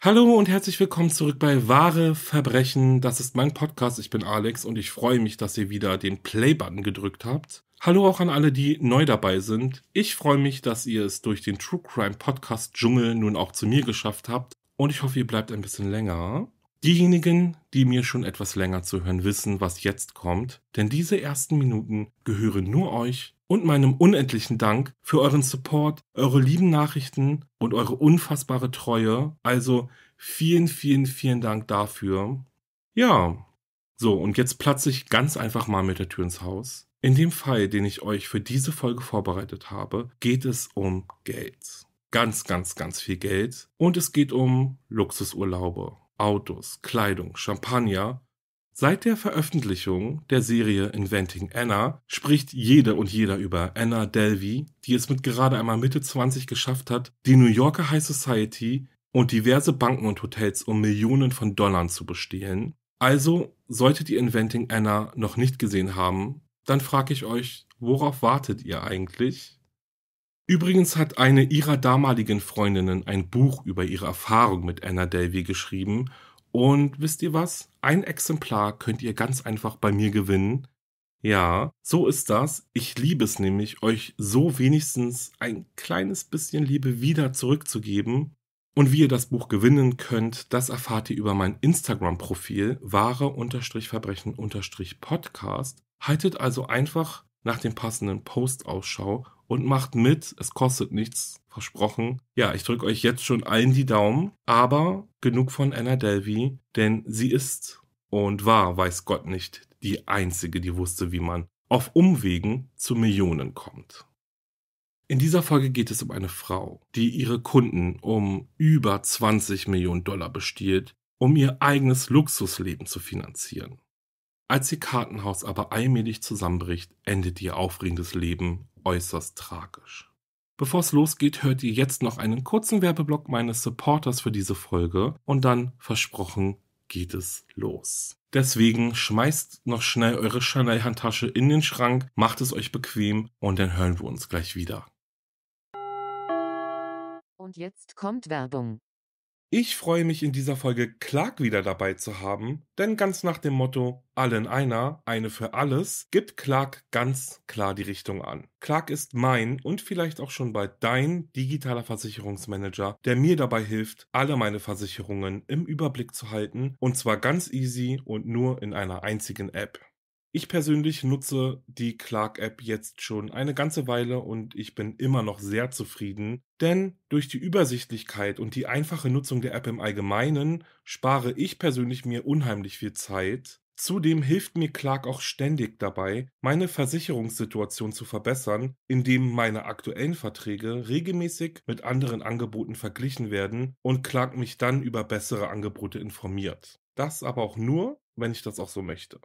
Hallo und herzlich willkommen zurück bei Wahre Verbrechen. Das ist mein Podcast. Ich bin Alex und ich freue mich, dass ihr wieder den Play-Button gedrückt habt. Hallo auch an alle, die neu dabei sind. Ich freue mich, dass ihr es durch den True Crime Podcast Dschungel nun auch zu mir geschafft habt und ich hoffe, ihr bleibt ein bisschen länger. Diejenigen, die mir schon etwas länger zu hören, wissen, was jetzt kommt, denn diese ersten Minuten gehören nur euch, und meinem unendlichen Dank für euren Support, eure lieben Nachrichten und eure unfassbare Treue. Also vielen, vielen, vielen Dank dafür. Ja, so, und jetzt platze ich ganz einfach mal mit der Tür ins Haus. In dem Fall, den ich euch für diese Folge vorbereitet habe, geht es um Geld. Ganz, ganz, ganz viel Geld. Und es geht um Luxusurlaube, Autos, Kleidung, Champagner Seit der Veröffentlichung der Serie Inventing Anna spricht jede und jeder über Anna Delvey, die es mit gerade einmal Mitte 20 geschafft hat, die New Yorker High Society und diverse Banken und Hotels um Millionen von Dollar zu bestehlen. Also solltet ihr Inventing Anna noch nicht gesehen haben, dann frage ich euch, worauf wartet ihr eigentlich? Übrigens hat eine ihrer damaligen Freundinnen ein Buch über ihre Erfahrung mit Anna Delvey geschrieben und wisst ihr was? Ein Exemplar könnt ihr ganz einfach bei mir gewinnen. Ja, so ist das. Ich liebe es nämlich, euch so wenigstens ein kleines bisschen Liebe wieder zurückzugeben. Und wie ihr das Buch gewinnen könnt, das erfahrt ihr über mein Instagram-Profil wahre-verbrechen-podcast. Haltet also einfach nach dem passenden Post Ausschau und macht mit. Es kostet nichts, versprochen. Ja, ich drücke euch jetzt schon allen die Daumen, aber genug von Anna Delvey, denn sie ist und war, weiß Gott nicht, die einzige, die wusste, wie man auf Umwegen zu Millionen kommt. In dieser Folge geht es um eine Frau, die ihre Kunden um über 20 Millionen Dollar bestiehlt, um ihr eigenes Luxusleben zu finanzieren. Als ihr Kartenhaus aber allmählich zusammenbricht, endet ihr aufregendes Leben äußerst tragisch. Bevor es losgeht, hört ihr jetzt noch einen kurzen Werbeblock meines Supporters für diese Folge und dann versprochen geht es los. Deswegen schmeißt noch schnell eure Chanel-Handtasche in den Schrank, macht es euch bequem und dann hören wir uns gleich wieder. Und jetzt kommt Werbung. Ich freue mich in dieser Folge Clark wieder dabei zu haben, denn ganz nach dem Motto allen einer, eine für alles, gibt Clark ganz klar die Richtung an. Clark ist mein und vielleicht auch schon bald dein digitaler Versicherungsmanager, der mir dabei hilft, alle meine Versicherungen im Überblick zu halten und zwar ganz easy und nur in einer einzigen App. Ich persönlich nutze die Clark-App jetzt schon eine ganze Weile und ich bin immer noch sehr zufrieden, denn durch die Übersichtlichkeit und die einfache Nutzung der App im Allgemeinen spare ich persönlich mir unheimlich viel Zeit. Zudem hilft mir Clark auch ständig dabei, meine Versicherungssituation zu verbessern, indem meine aktuellen Verträge regelmäßig mit anderen Angeboten verglichen werden und Clark mich dann über bessere Angebote informiert. Das aber auch nur, wenn ich das auch so möchte.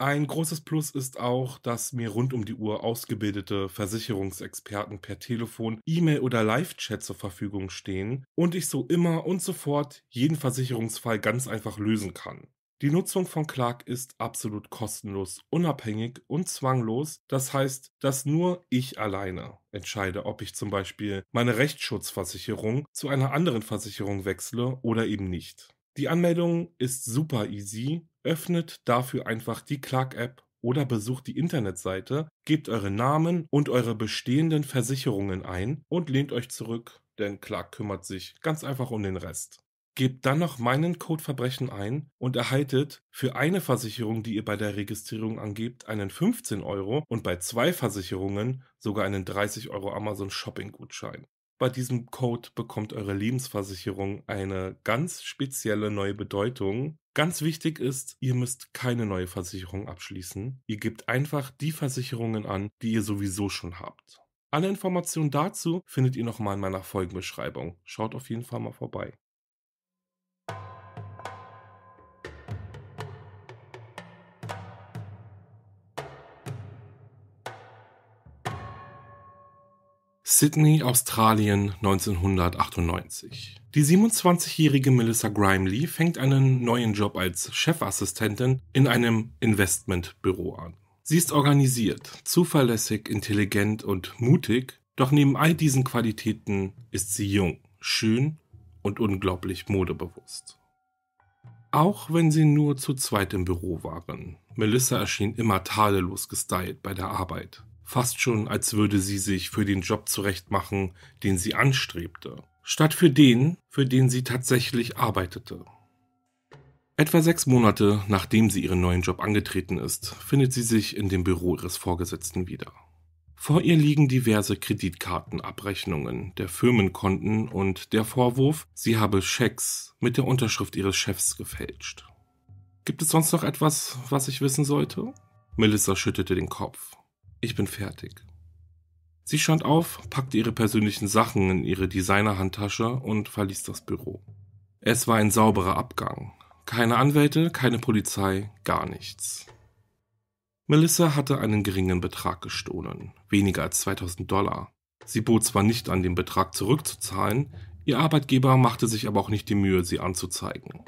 Ein großes Plus ist auch, dass mir rund um die Uhr ausgebildete Versicherungsexperten per Telefon, E-Mail oder Live-Chat zur Verfügung stehen und ich so immer und sofort jeden Versicherungsfall ganz einfach lösen kann. Die Nutzung von Clark ist absolut kostenlos, unabhängig und zwanglos. Das heißt, dass nur ich alleine entscheide, ob ich zum Beispiel meine Rechtsschutzversicherung zu einer anderen Versicherung wechsle oder eben nicht. Die Anmeldung ist super easy Öffnet dafür einfach die Clark-App oder besucht die Internetseite, gebt euren Namen und eure bestehenden Versicherungen ein und lehnt euch zurück, denn Clark kümmert sich ganz einfach um den Rest. Gebt dann noch meinen Code Verbrechen ein und erhaltet für eine Versicherung, die ihr bei der Registrierung angebt, einen 15 Euro und bei zwei Versicherungen sogar einen 30 Euro Amazon Shopping Gutschein. Bei diesem Code bekommt eure Lebensversicherung eine ganz spezielle neue Bedeutung. Ganz wichtig ist, ihr müsst keine neue Versicherung abschließen. Ihr gebt einfach die Versicherungen an, die ihr sowieso schon habt. Alle Informationen dazu findet ihr nochmal in meiner Folgenbeschreibung. Schaut auf jeden Fall mal vorbei. Sydney, Australien 1998. Die 27-jährige Melissa Grimley fängt einen neuen Job als Chefassistentin in einem Investmentbüro an. Sie ist organisiert, zuverlässig, intelligent und mutig, doch neben all diesen Qualitäten ist sie jung, schön und unglaublich modebewusst. Auch wenn sie nur zu zweit im Büro waren, Melissa erschien immer tadellos gestylt bei der Arbeit fast schon als würde sie sich für den Job zurechtmachen, den sie anstrebte, statt für den, für den sie tatsächlich arbeitete. Etwa sechs Monate nachdem sie ihren neuen Job angetreten ist, findet sie sich in dem Büro ihres Vorgesetzten wieder. Vor ihr liegen diverse Kreditkartenabrechnungen der Firmenkonten und der Vorwurf, sie habe Schecks mit der Unterschrift ihres Chefs gefälscht. Gibt es sonst noch etwas, was ich wissen sollte? Melissa schüttelte den Kopf ich bin fertig. Sie stand auf, packte ihre persönlichen Sachen in ihre Designerhandtasche und verließ das Büro. Es war ein sauberer Abgang. Keine Anwälte, keine Polizei, gar nichts. Melissa hatte einen geringen Betrag gestohlen, weniger als 2000 Dollar. Sie bot zwar nicht an, den Betrag zurückzuzahlen, ihr Arbeitgeber machte sich aber auch nicht die Mühe, sie anzuzeigen.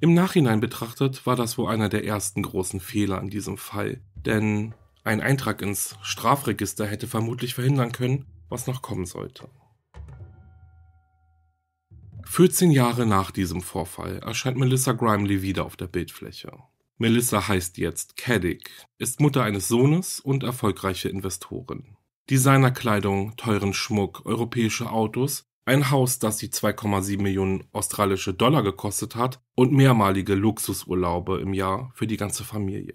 Im Nachhinein betrachtet war das wohl einer der ersten großen Fehler in diesem Fall, denn ein Eintrag ins Strafregister hätte vermutlich verhindern können, was noch kommen sollte. 14 Jahre nach diesem Vorfall erscheint Melissa Grimley wieder auf der Bildfläche. Melissa heißt jetzt Caddick, ist Mutter eines Sohnes und erfolgreiche Investorin. Designerkleidung, teuren Schmuck, europäische Autos, ein Haus, das sie 2,7 Millionen australische Dollar gekostet hat und mehrmalige Luxusurlaube im Jahr für die ganze Familie.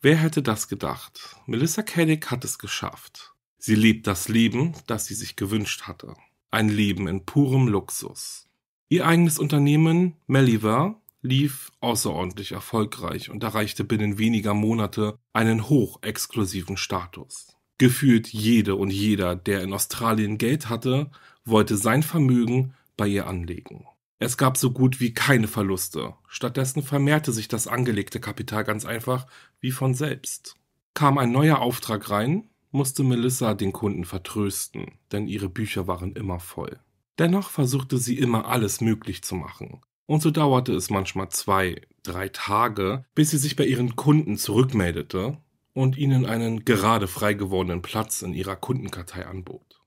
Wer hätte das gedacht? Melissa Kaddick hat es geschafft. Sie lebt das Leben, das sie sich gewünscht hatte. Ein Leben in purem Luxus. Ihr eigenes Unternehmen, Meliver, lief außerordentlich erfolgreich und erreichte binnen weniger Monate einen hochexklusiven Status. Gefühlt jede und jeder, der in Australien Geld hatte, wollte sein Vermögen bei ihr anlegen. Es gab so gut wie keine Verluste. Stattdessen vermehrte sich das angelegte Kapital ganz einfach wie von selbst. Kam ein neuer Auftrag rein, musste Melissa den Kunden vertrösten, denn ihre Bücher waren immer voll. Dennoch versuchte sie immer alles möglich zu machen. Und so dauerte es manchmal zwei, drei Tage, bis sie sich bei ihren Kunden zurückmeldete und ihnen einen gerade frei gewordenen Platz in ihrer Kundenkartei anbot.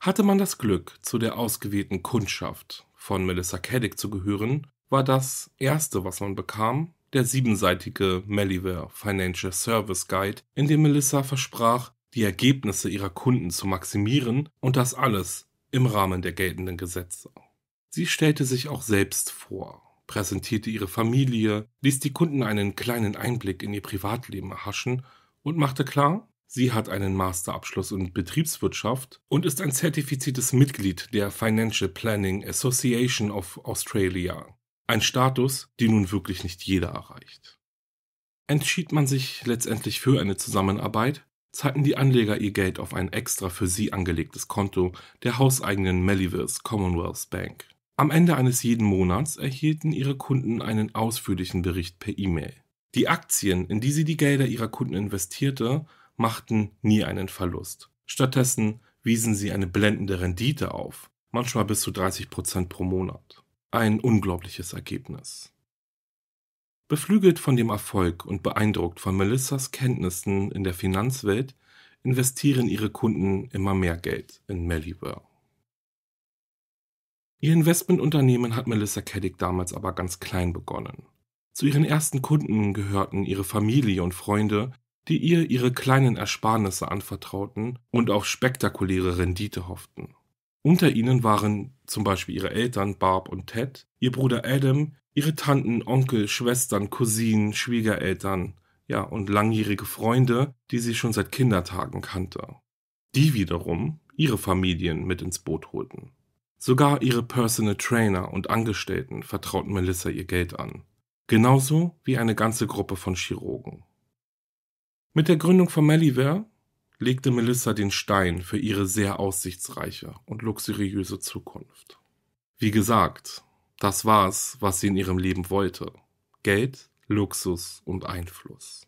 Hatte man das Glück, zu der ausgewählten Kundschaft von Melissa Caddick zu gehören, war das erste, was man bekam, der siebenseitige Malware Financial Service Guide, in dem Melissa versprach, die Ergebnisse ihrer Kunden zu maximieren und das alles im Rahmen der geltenden Gesetze. Sie stellte sich auch selbst vor, präsentierte ihre Familie, ließ die Kunden einen kleinen Einblick in ihr Privatleben erhaschen und machte klar, Sie hat einen Masterabschluss in Betriebswirtschaft und ist ein zertifiziertes Mitglied der Financial Planning Association of Australia. Ein Status, den nun wirklich nicht jeder erreicht. Entschied man sich letztendlich für eine Zusammenarbeit, zahlten die Anleger ihr Geld auf ein extra für sie angelegtes Konto der hauseigenen Melliverse Commonwealth Bank. Am Ende eines jeden Monats erhielten ihre Kunden einen ausführlichen Bericht per E-Mail. Die Aktien, in die sie die Gelder ihrer Kunden investierte, machten nie einen Verlust. Stattdessen wiesen sie eine blendende Rendite auf, manchmal bis zu 30 Prozent pro Monat. Ein unglaubliches Ergebnis. Beflügelt von dem Erfolg und beeindruckt von Melissas Kenntnissen in der Finanzwelt investieren ihre Kunden immer mehr Geld in Malware. Ihr Investmentunternehmen hat Melissa Caddick damals aber ganz klein begonnen. Zu ihren ersten Kunden gehörten ihre Familie und Freunde, die ihr ihre kleinen Ersparnisse anvertrauten und auf spektakuläre Rendite hofften. Unter ihnen waren zum Beispiel ihre Eltern Barb und Ted, ihr Bruder Adam, ihre Tanten, Onkel, Schwestern, Cousinen, Schwiegereltern, ja, und langjährige Freunde, die sie schon seit Kindertagen kannte. Die wiederum ihre Familien mit ins Boot holten. Sogar ihre Personal Trainer und Angestellten vertrauten Melissa ihr Geld an. Genauso wie eine ganze Gruppe von Chirurgen. Mit der Gründung von Malivare legte Melissa den Stein für ihre sehr aussichtsreiche und luxuriöse Zukunft. Wie gesagt, das war es, was sie in ihrem Leben wollte. Geld, Luxus und Einfluss.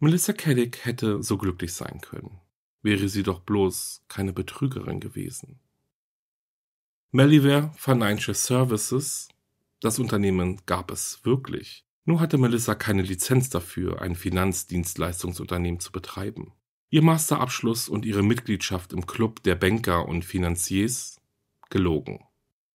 Melissa Kellick hätte so glücklich sein können, wäre sie doch bloß keine Betrügerin gewesen. Malivare Financial Services, das Unternehmen gab es wirklich, nur hatte Melissa keine Lizenz dafür, ein Finanzdienstleistungsunternehmen zu betreiben. Ihr Masterabschluss und ihre Mitgliedschaft im Club der Banker und Finanziers gelogen.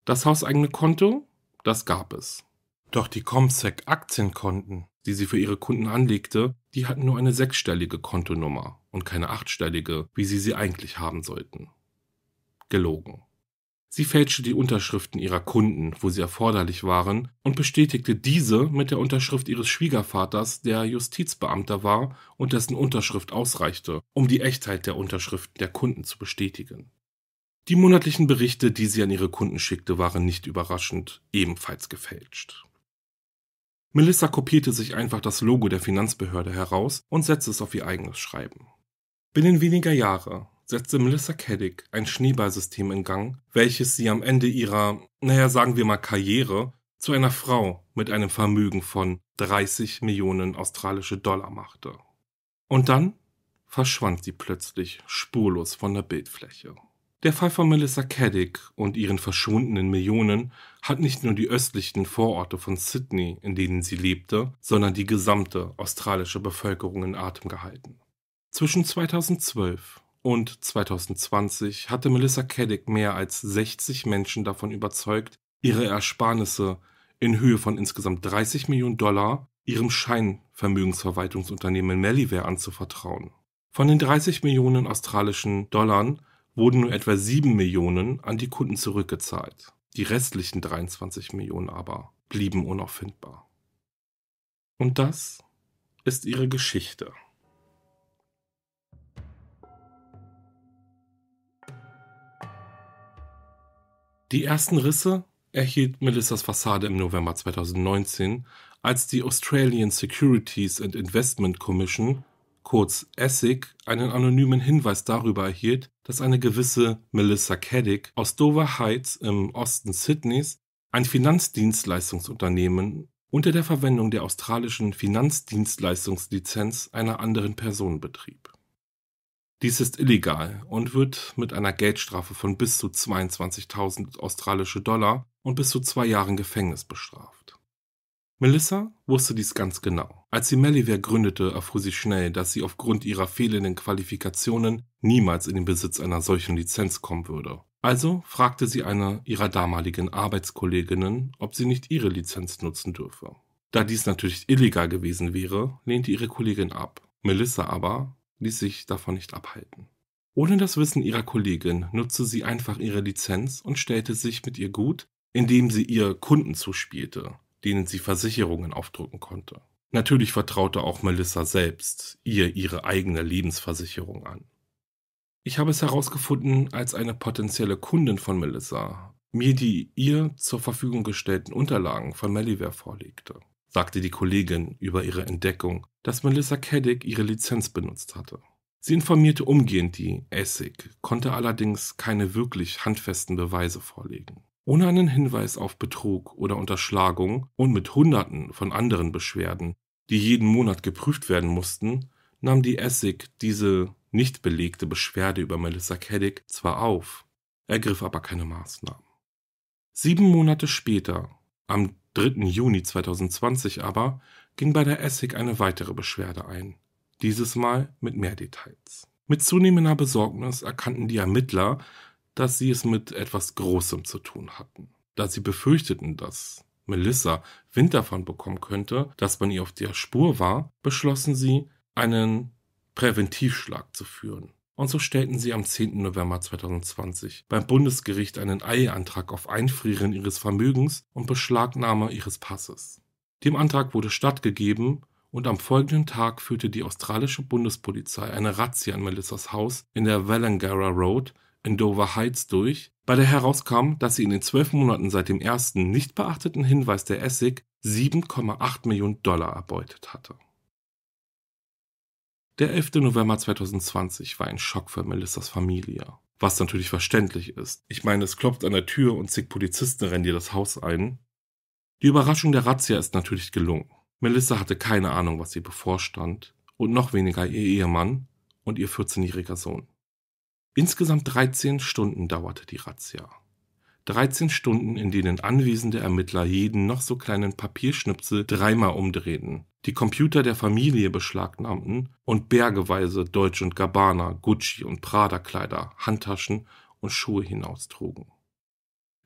Das hauseigene Konto, das gab es. Doch die Comsec Aktienkonten, die sie für ihre Kunden anlegte, die hatten nur eine sechsstellige Kontonummer und keine achtstellige, wie sie sie eigentlich haben sollten. Gelogen. Sie fälschte die Unterschriften ihrer Kunden, wo sie erforderlich waren, und bestätigte diese mit der Unterschrift ihres Schwiegervaters, der Justizbeamter war und dessen Unterschrift ausreichte, um die Echtheit der Unterschriften der Kunden zu bestätigen. Die monatlichen Berichte, die sie an ihre Kunden schickte, waren nicht überraschend ebenfalls gefälscht. Melissa kopierte sich einfach das Logo der Finanzbehörde heraus und setzte es auf ihr eigenes Schreiben. Binnen weniger Jahre setzte Melissa Caddick ein Schneeballsystem in Gang, welches sie am Ende ihrer, naja sagen wir mal Karriere, zu einer Frau mit einem Vermögen von 30 Millionen australische Dollar machte. Und dann verschwand sie plötzlich spurlos von der Bildfläche. Der Fall von Melissa Caddick und ihren verschwundenen Millionen hat nicht nur die östlichen Vororte von Sydney, in denen sie lebte, sondern die gesamte australische Bevölkerung in Atem gehalten. Zwischen 2012 und 2020 hatte Melissa Keddick mehr als 60 Menschen davon überzeugt, ihre Ersparnisse in Höhe von insgesamt 30 Millionen Dollar ihrem Scheinvermögensverwaltungsunternehmen Melliware anzuvertrauen. Von den 30 Millionen australischen Dollar wurden nur etwa 7 Millionen an die Kunden zurückgezahlt. Die restlichen 23 Millionen aber blieben unauffindbar. Und das ist ihre Geschichte. Die ersten Risse erhielt Melissas Fassade im November 2019, als die Australian Securities and Investment Commission, kurz ASIC, einen anonymen Hinweis darüber erhielt, dass eine gewisse Melissa Caddick aus Dover Heights im Osten Sydneys ein Finanzdienstleistungsunternehmen unter der Verwendung der australischen Finanzdienstleistungslizenz einer anderen Person betrieb. Dies ist illegal und wird mit einer Geldstrafe von bis zu 22.000 australische Dollar und bis zu zwei Jahren Gefängnis bestraft. Melissa wusste dies ganz genau. Als sie Malivia gründete, erfuhr sie schnell, dass sie aufgrund ihrer fehlenden Qualifikationen niemals in den Besitz einer solchen Lizenz kommen würde. Also fragte sie eine ihrer damaligen Arbeitskolleginnen, ob sie nicht ihre Lizenz nutzen dürfe. Da dies natürlich illegal gewesen wäre, lehnte ihre Kollegin ab. Melissa aber ließ sich davon nicht abhalten. Ohne das Wissen ihrer Kollegin nutzte sie einfach ihre Lizenz und stellte sich mit ihr gut, indem sie ihr Kunden zuspielte, denen sie Versicherungen aufdrücken konnte. Natürlich vertraute auch Melissa selbst ihr ihre eigene Lebensversicherung an. Ich habe es herausgefunden, als eine potenzielle Kundin von Melissa mir die ihr zur Verfügung gestellten Unterlagen von Meliver vorlegte sagte die Kollegin über ihre Entdeckung, dass Melissa Caddick ihre Lizenz benutzt hatte. Sie informierte umgehend die Essig, konnte allerdings keine wirklich handfesten Beweise vorlegen. Ohne einen Hinweis auf Betrug oder Unterschlagung und mit Hunderten von anderen Beschwerden, die jeden Monat geprüft werden mussten, nahm die Essig diese nicht belegte Beschwerde über Melissa Caddick zwar auf, ergriff aber keine Maßnahmen. Sieben Monate später, am 3. Juni 2020 aber ging bei der ESSIG eine weitere Beschwerde ein, dieses Mal mit mehr Details. Mit zunehmender Besorgnis erkannten die Ermittler, dass sie es mit etwas Großem zu tun hatten. Da sie befürchteten, dass Melissa Wind davon bekommen könnte, dass man ihr auf der Spur war, beschlossen sie, einen Präventivschlag zu führen und so stellten sie am 10. November 2020 beim Bundesgericht einen Eilantrag auf Einfrieren ihres Vermögens und Beschlagnahme ihres Passes. Dem Antrag wurde stattgegeben und am folgenden Tag führte die australische Bundespolizei eine Razzia an Melissas Haus in der Wellangara Road in Dover Heights durch, bei der herauskam, dass sie in den zwölf Monaten seit dem ersten nicht beachteten Hinweis der Essig 7,8 Millionen Dollar erbeutet hatte. Der 11. November 2020 war ein Schock für Melissas Familie. Was natürlich verständlich ist. Ich meine, es klopft an der Tür und zig Polizisten rennen dir das Haus ein. Die Überraschung der Razzia ist natürlich gelungen. Melissa hatte keine Ahnung, was ihr bevorstand und noch weniger ihr Ehemann und ihr 14-jähriger Sohn. Insgesamt 13 Stunden dauerte die Razzia. 13 Stunden, in denen anwesende Ermittler jeden noch so kleinen Papierschnipsel dreimal umdrehten, die Computer der Familie beschlagnahmten und bergeweise Deutsch und Gabbana, Gucci und Prada Kleider, Handtaschen und Schuhe hinaustrugen.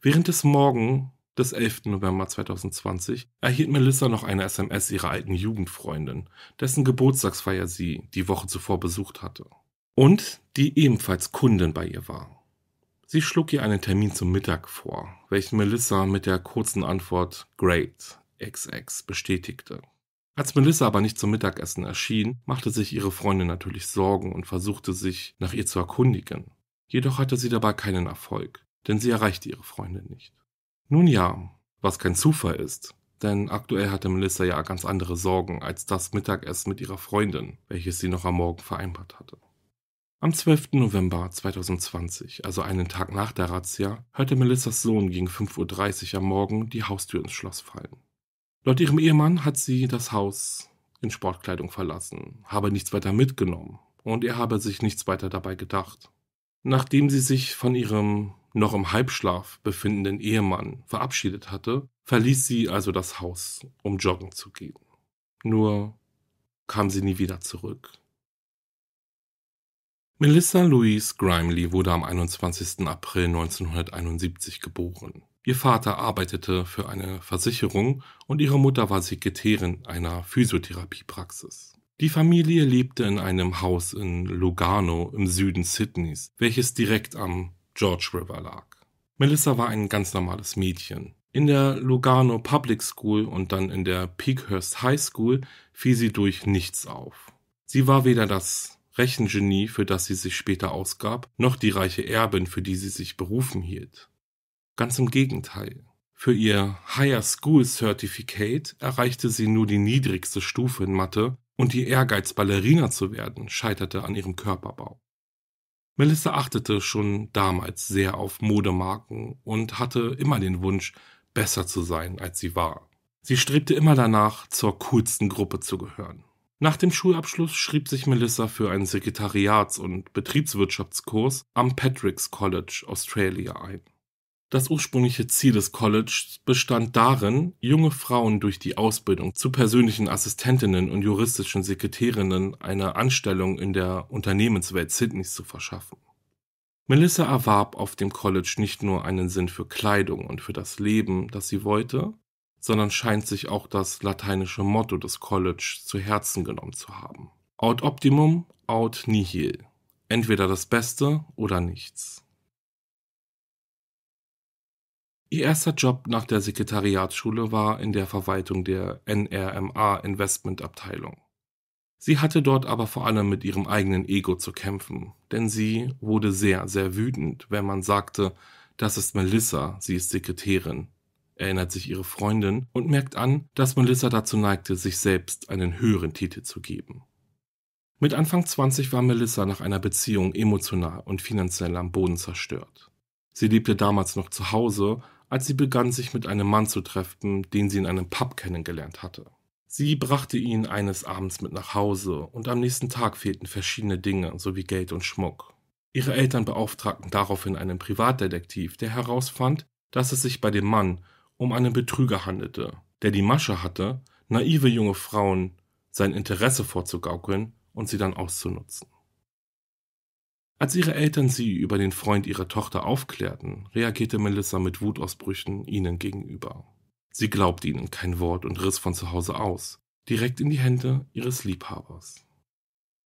Während des Morgen des 11. November 2020 erhielt Melissa noch eine SMS ihrer alten Jugendfreundin, dessen Geburtstagsfeier sie die Woche zuvor besucht hatte. Und die ebenfalls Kundin bei ihr war. Sie schlug ihr einen Termin zum Mittag vor, welchen Melissa mit der kurzen Antwort Great XX bestätigte. Als Melissa aber nicht zum Mittagessen erschien, machte sich ihre Freundin natürlich Sorgen und versuchte sich nach ihr zu erkundigen. Jedoch hatte sie dabei keinen Erfolg, denn sie erreichte ihre Freundin nicht. Nun ja, was kein Zufall ist, denn aktuell hatte Melissa ja ganz andere Sorgen als das Mittagessen mit ihrer Freundin, welches sie noch am Morgen vereinbart hatte. Am 12. November 2020, also einen Tag nach der Razzia, hörte Melissas Sohn gegen 5.30 Uhr am Morgen die Haustür ins Schloss fallen. Laut ihrem Ehemann hat sie das Haus in Sportkleidung verlassen, habe nichts weiter mitgenommen und er habe sich nichts weiter dabei gedacht. Nachdem sie sich von ihrem noch im Halbschlaf befindenden Ehemann verabschiedet hatte, verließ sie also das Haus, um joggen zu gehen. Nur kam sie nie wieder zurück. Melissa Louise Grimley wurde am 21. April 1971 geboren. Ihr Vater arbeitete für eine Versicherung und ihre Mutter war Sekretärin einer Physiotherapiepraxis. Die Familie lebte in einem Haus in Lugano im Süden Sydneys, welches direkt am George River lag. Melissa war ein ganz normales Mädchen. In der Lugano Public School und dann in der Peakhurst High School fiel sie durch nichts auf. Sie war weder das Rechengenie, für das sie sich später ausgab, noch die reiche Erbin, für die sie sich berufen hielt. Ganz im Gegenteil. Für ihr Higher School Certificate erreichte sie nur die niedrigste Stufe in Mathe und ihr Ehrgeiz, Ballerina zu werden, scheiterte an ihrem Körperbau. Melissa achtete schon damals sehr auf Modemarken und hatte immer den Wunsch, besser zu sein, als sie war. Sie strebte immer danach, zur coolsten Gruppe zu gehören. Nach dem Schulabschluss schrieb sich Melissa für einen Sekretariats- und Betriebswirtschaftskurs am Patrick's College, Australia ein. Das ursprüngliche Ziel des Colleges bestand darin, junge Frauen durch die Ausbildung zu persönlichen Assistentinnen und juristischen Sekretärinnen eine Anstellung in der Unternehmenswelt Sydneys zu verschaffen. Melissa erwarb auf dem College nicht nur einen Sinn für Kleidung und für das Leben, das sie wollte, sondern scheint sich auch das lateinische Motto des College zu Herzen genommen zu haben. Out optimum, out nihil. Entweder das Beste oder nichts. Ihr erster Job nach der Sekretariatsschule war in der Verwaltung der NRMA Investmentabteilung. Sie hatte dort aber vor allem mit ihrem eigenen Ego zu kämpfen, denn sie wurde sehr, sehr wütend, wenn man sagte, das ist Melissa, sie ist Sekretärin, erinnert sich ihre Freundin und merkt an, dass Melissa dazu neigte, sich selbst einen höheren Titel zu geben. Mit Anfang 20 war Melissa nach einer Beziehung emotional und finanziell am Boden zerstört. Sie lebte damals noch zu Hause, als sie begann, sich mit einem Mann zu treffen, den sie in einem Pub kennengelernt hatte. Sie brachte ihn eines Abends mit nach Hause und am nächsten Tag fehlten verschiedene Dinge sowie Geld und Schmuck. Ihre Eltern beauftragten daraufhin einen Privatdetektiv, der herausfand, dass es sich bei dem Mann um einen Betrüger handelte, der die Masche hatte, naive junge Frauen sein Interesse vorzugaukeln und sie dann auszunutzen. Als ihre Eltern sie über den Freund ihrer Tochter aufklärten, reagierte Melissa mit Wutausbrüchen ihnen gegenüber. Sie glaubte ihnen kein Wort und riss von zu Hause aus, direkt in die Hände ihres Liebhabers.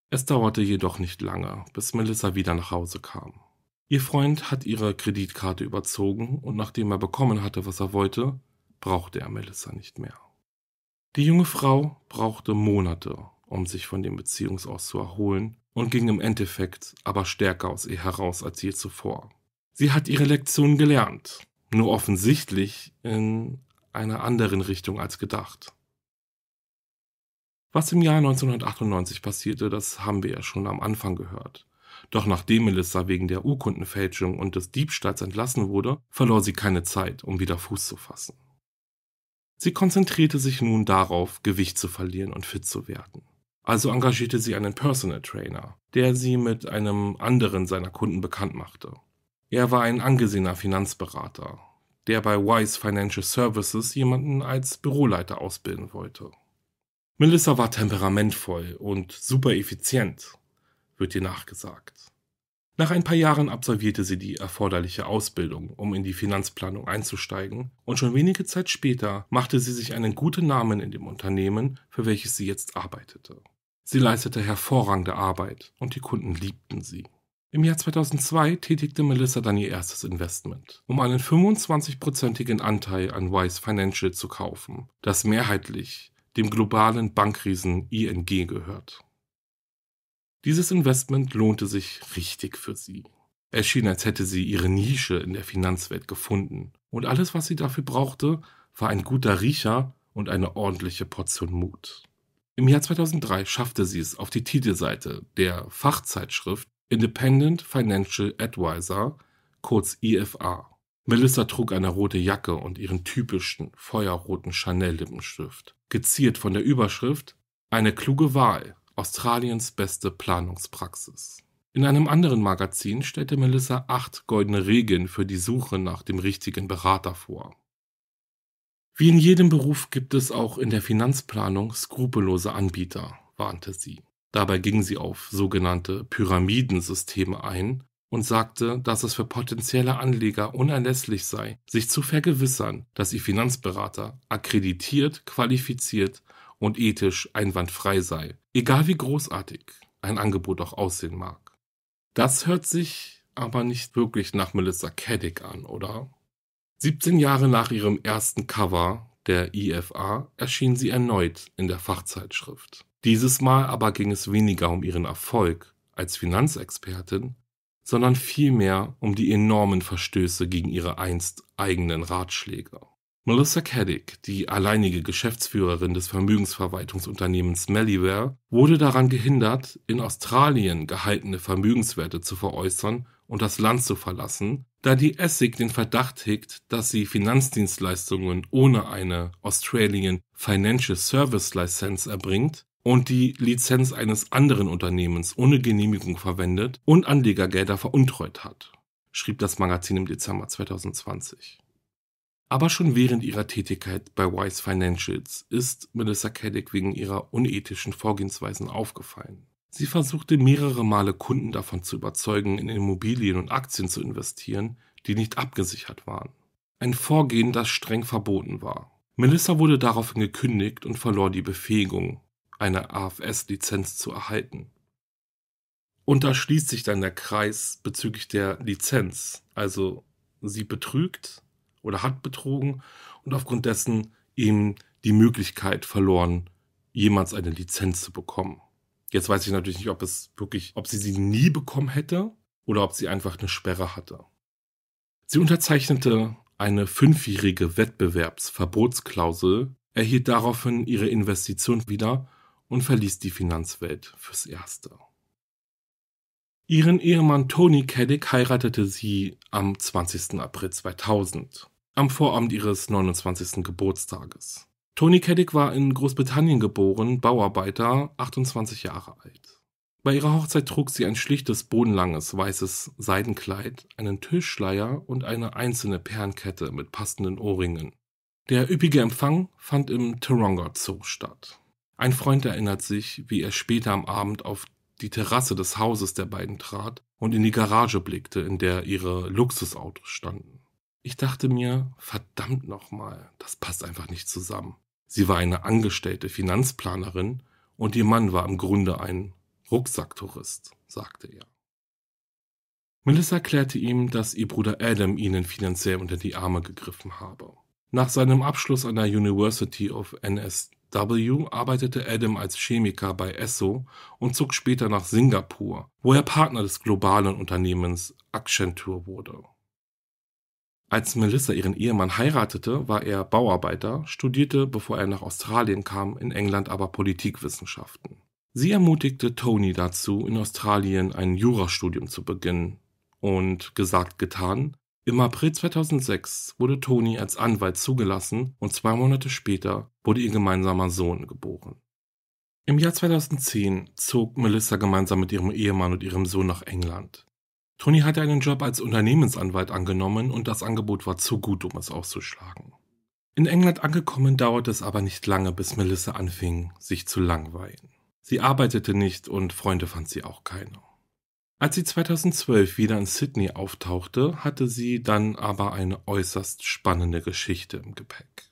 Es dauerte jedoch nicht lange, bis Melissa wieder nach Hause kam. Ihr Freund hat ihre Kreditkarte überzogen und nachdem er bekommen hatte, was er wollte, brauchte er Melissa nicht mehr. Die junge Frau brauchte Monate, um sich von dem Beziehungsaus zu erholen und ging im Endeffekt aber stärker aus ihr heraus als je zuvor. Sie hat ihre Lektion gelernt, nur offensichtlich in einer anderen Richtung als gedacht. Was im Jahr 1998 passierte, das haben wir ja schon am Anfang gehört. Doch nachdem Melissa wegen der Urkundenfälschung und des Diebstahls entlassen wurde, verlor sie keine Zeit, um wieder Fuß zu fassen. Sie konzentrierte sich nun darauf, Gewicht zu verlieren und fit zu werden. Also engagierte sie einen Personal Trainer, der sie mit einem anderen seiner Kunden bekannt machte. Er war ein angesehener Finanzberater, der bei Wise Financial Services jemanden als Büroleiter ausbilden wollte. Melissa war temperamentvoll und super effizient, wird ihr nachgesagt. Nach ein paar Jahren absolvierte sie die erforderliche Ausbildung, um in die Finanzplanung einzusteigen, und schon wenige Zeit später machte sie sich einen guten Namen in dem Unternehmen, für welches sie jetzt arbeitete. Sie leistete hervorragende Arbeit und die Kunden liebten sie. Im Jahr 2002 tätigte Melissa dann ihr erstes Investment, um einen 25-prozentigen Anteil an Wise Financial zu kaufen, das mehrheitlich dem globalen Bankriesen ING gehört. Dieses Investment lohnte sich richtig für sie. Es schien, als hätte sie ihre Nische in der Finanzwelt gefunden und alles, was sie dafür brauchte, war ein guter Riecher und eine ordentliche Portion Mut. Im Jahr 2003 schaffte sie es auf die Titelseite der Fachzeitschrift Independent Financial Advisor, kurz IFA. Melissa trug eine rote Jacke und ihren typischen feuerroten Chanel-Lippenstift, geziert von der Überschrift Eine kluge Wahl, Australiens beste Planungspraxis. In einem anderen Magazin stellte Melissa acht goldene Regeln für die Suche nach dem richtigen Berater vor. Wie in jedem Beruf gibt es auch in der Finanzplanung skrupellose Anbieter, warnte sie. Dabei ging sie auf sogenannte Pyramidensysteme ein und sagte, dass es für potenzielle Anleger unerlässlich sei, sich zu vergewissern, dass ihr Finanzberater akkreditiert, qualifiziert und ethisch einwandfrei sei, egal wie großartig ein Angebot auch aussehen mag. Das hört sich aber nicht wirklich nach Melissa Caddick an, oder? 17 Jahre nach ihrem ersten Cover, der IFA, e erschien sie erneut in der Fachzeitschrift. Dieses Mal aber ging es weniger um ihren Erfolg als Finanzexpertin, sondern vielmehr um die enormen Verstöße gegen ihre einst eigenen Ratschläge. Melissa Caddick, die alleinige Geschäftsführerin des Vermögensverwaltungsunternehmens Malware, wurde daran gehindert, in Australien gehaltene Vermögenswerte zu veräußern und das Land zu verlassen, da die Essig den Verdacht hegt, dass sie Finanzdienstleistungen ohne eine Australian Financial Service License erbringt und die Lizenz eines anderen Unternehmens ohne Genehmigung verwendet und Anlegergelder veruntreut hat, schrieb das Magazin im Dezember 2020. Aber schon während ihrer Tätigkeit bei Wise Financials ist Melissa Caddick wegen ihrer unethischen Vorgehensweisen aufgefallen. Sie versuchte mehrere Male Kunden davon zu überzeugen, in Immobilien und Aktien zu investieren, die nicht abgesichert waren. Ein Vorgehen, das streng verboten war. Melissa wurde daraufhin gekündigt und verlor die Befähigung, eine AFS-Lizenz zu erhalten. Und da schließt sich dann der Kreis bezüglich der Lizenz. Also sie betrügt oder hat betrogen und aufgrund dessen eben die Möglichkeit verloren, jemals eine Lizenz zu bekommen. Jetzt weiß ich natürlich nicht, ob es wirklich, ob sie sie nie bekommen hätte oder ob sie einfach eine Sperre hatte. Sie unterzeichnete eine fünfjährige Wettbewerbsverbotsklausel, erhielt daraufhin ihre Investition wieder und verließ die Finanzwelt fürs Erste. Ihren Ehemann Tony Keddick heiratete sie am 20. April 2000, am Vorabend ihres 29. Geburtstages. Tony Keddick war in Großbritannien geboren, Bauarbeiter, 28 Jahre alt. Bei ihrer Hochzeit trug sie ein schlichtes, bodenlanges, weißes Seidenkleid, einen Tischschleier und eine einzelne Perlenkette mit passenden Ohrringen. Der üppige Empfang fand im Taronga Zoo statt. Ein Freund erinnert sich, wie er später am Abend auf die Terrasse des Hauses der beiden trat und in die Garage blickte, in der ihre Luxusautos standen. Ich dachte mir, verdammt nochmal, das passt einfach nicht zusammen. Sie war eine angestellte Finanzplanerin und ihr Mann war im Grunde ein Rucksacktourist, sagte er. Melissa erklärte ihm, dass ihr Bruder Adam ihnen finanziell unter die Arme gegriffen habe. Nach seinem Abschluss an der University of NSW arbeitete Adam als Chemiker bei Esso und zog später nach Singapur, wo er Partner des globalen Unternehmens Accenture wurde. Als Melissa ihren Ehemann heiratete, war er Bauarbeiter, studierte, bevor er nach Australien kam, in England aber Politikwissenschaften. Sie ermutigte Tony dazu, in Australien ein Jurastudium zu beginnen. Und gesagt getan, im April 2006 wurde Tony als Anwalt zugelassen und zwei Monate später wurde ihr gemeinsamer Sohn geboren. Im Jahr 2010 zog Melissa gemeinsam mit ihrem Ehemann und ihrem Sohn nach England. Tony hatte einen Job als Unternehmensanwalt angenommen und das Angebot war zu gut, um es auszuschlagen. In England angekommen dauerte es aber nicht lange, bis Melissa anfing, sich zu langweilen. Sie arbeitete nicht und Freunde fand sie auch keine. Als sie 2012 wieder in Sydney auftauchte, hatte sie dann aber eine äußerst spannende Geschichte im Gepäck.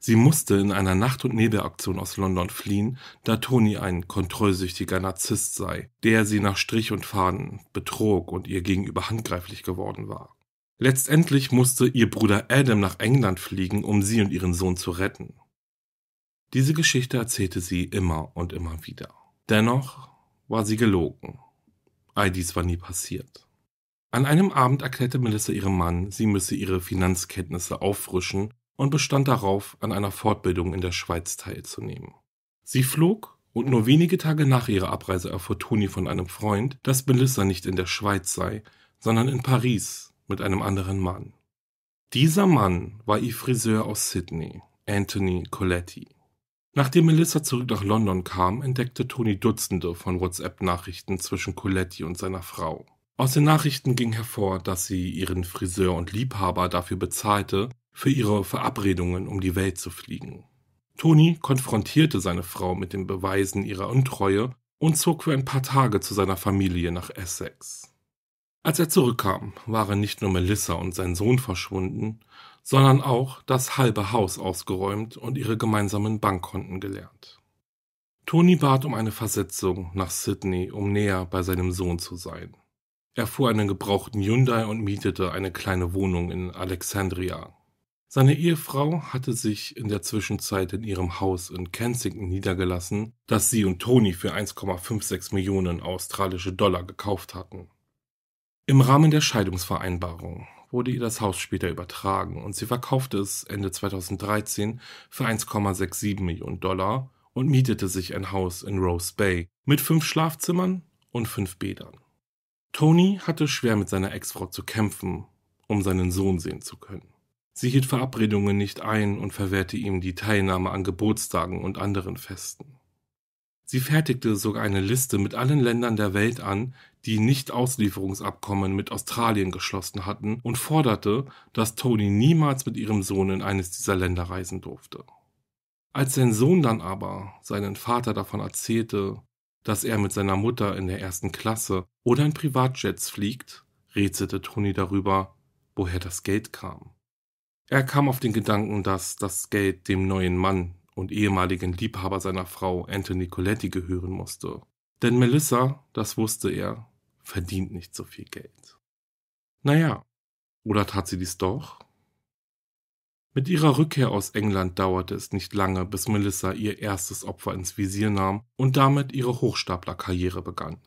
Sie musste in einer Nacht- und Nebelaktion aus London fliehen, da Toni ein kontrollsüchtiger Narzisst sei, der sie nach Strich und Faden betrog und ihr gegenüber handgreiflich geworden war. Letztendlich musste ihr Bruder Adam nach England fliegen, um sie und ihren Sohn zu retten. Diese Geschichte erzählte sie immer und immer wieder. Dennoch war sie gelogen. All dies war nie passiert. An einem Abend erklärte Melissa ihrem Mann, sie müsse ihre Finanzkenntnisse auffrischen und bestand darauf, an einer Fortbildung in der Schweiz teilzunehmen. Sie flog und nur wenige Tage nach ihrer Abreise erfuhr Toni von einem Freund, dass Melissa nicht in der Schweiz sei, sondern in Paris mit einem anderen Mann. Dieser Mann war ihr Friseur aus Sydney, Anthony Coletti. Nachdem Melissa zurück nach London kam, entdeckte Toni Dutzende von WhatsApp-Nachrichten zwischen Coletti und seiner Frau. Aus den Nachrichten ging hervor, dass sie ihren Friseur und Liebhaber dafür bezahlte, für ihre Verabredungen, um die Welt zu fliegen. Toni konfrontierte seine Frau mit den Beweisen ihrer Untreue und zog für ein paar Tage zu seiner Familie nach Essex. Als er zurückkam, waren nicht nur Melissa und sein Sohn verschwunden, sondern auch das halbe Haus ausgeräumt und ihre gemeinsamen Bankkonten gelernt. Toni bat um eine Versetzung nach Sydney, um näher bei seinem Sohn zu sein. Er fuhr einen gebrauchten Hyundai und mietete eine kleine Wohnung in Alexandria, seine Ehefrau hatte sich in der Zwischenzeit in ihrem Haus in Kensington niedergelassen, das sie und Tony für 1,56 Millionen australische Dollar gekauft hatten. Im Rahmen der Scheidungsvereinbarung wurde ihr das Haus später übertragen und sie verkaufte es Ende 2013 für 1,67 Millionen Dollar und mietete sich ein Haus in Rose Bay mit fünf Schlafzimmern und fünf Bädern. Tony hatte schwer mit seiner Ex-Frau zu kämpfen, um seinen Sohn sehen zu können. Sie hielt Verabredungen nicht ein und verwehrte ihm die Teilnahme an Geburtstagen und anderen Festen. Sie fertigte sogar eine Liste mit allen Ländern der Welt an, die Nicht-Auslieferungsabkommen mit Australien geschlossen hatten und forderte, dass Tony niemals mit ihrem Sohn in eines dieser Länder reisen durfte. Als sein Sohn dann aber seinen Vater davon erzählte, dass er mit seiner Mutter in der ersten Klasse oder in Privatjets fliegt, rätselte Tony darüber, woher das Geld kam. Er kam auf den Gedanken, dass das Geld dem neuen Mann und ehemaligen Liebhaber seiner Frau Anthony Coletti gehören musste. Denn Melissa, das wusste er, verdient nicht so viel Geld. Naja, oder tat sie dies doch? Mit ihrer Rückkehr aus England dauerte es nicht lange, bis Melissa ihr erstes Opfer ins Visier nahm und damit ihre Hochstaplerkarriere begann.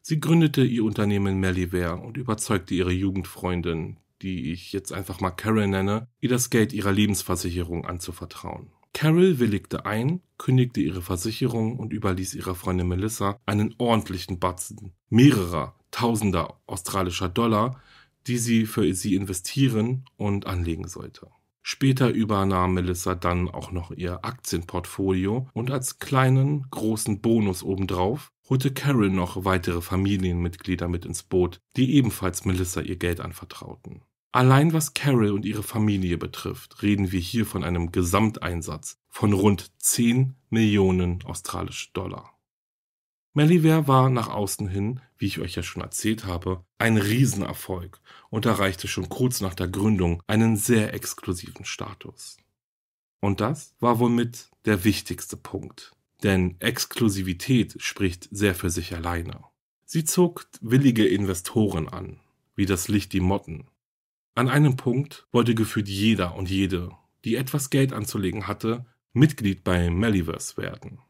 Sie gründete ihr Unternehmen Melivere und überzeugte ihre Jugendfreundin die ich jetzt einfach mal Carol nenne, ihr das Geld ihrer Lebensversicherung anzuvertrauen. Carol willigte ein, kündigte ihre Versicherung und überließ ihrer Freundin Melissa einen ordentlichen Batzen mehrerer Tausender australischer Dollar, die sie für sie investieren und anlegen sollte. Später übernahm Melissa dann auch noch ihr Aktienportfolio und als kleinen, großen Bonus obendrauf holte Carol noch weitere Familienmitglieder mit ins Boot, die ebenfalls Melissa ihr Geld anvertrauten. Allein was Carol und ihre Familie betrifft, reden wir hier von einem Gesamteinsatz von rund 10 Millionen australische Dollar. Malivare war nach außen hin, wie ich euch ja schon erzählt habe, ein Riesenerfolg und erreichte schon kurz nach der Gründung einen sehr exklusiven Status. Und das war wohl mit der wichtigste Punkt, denn Exklusivität spricht sehr für sich alleine. Sie zog willige Investoren an, wie das Licht die Motten, an einem Punkt wollte gefühlt jeder und jede, die etwas Geld anzulegen hatte, Mitglied bei Meliverse werden.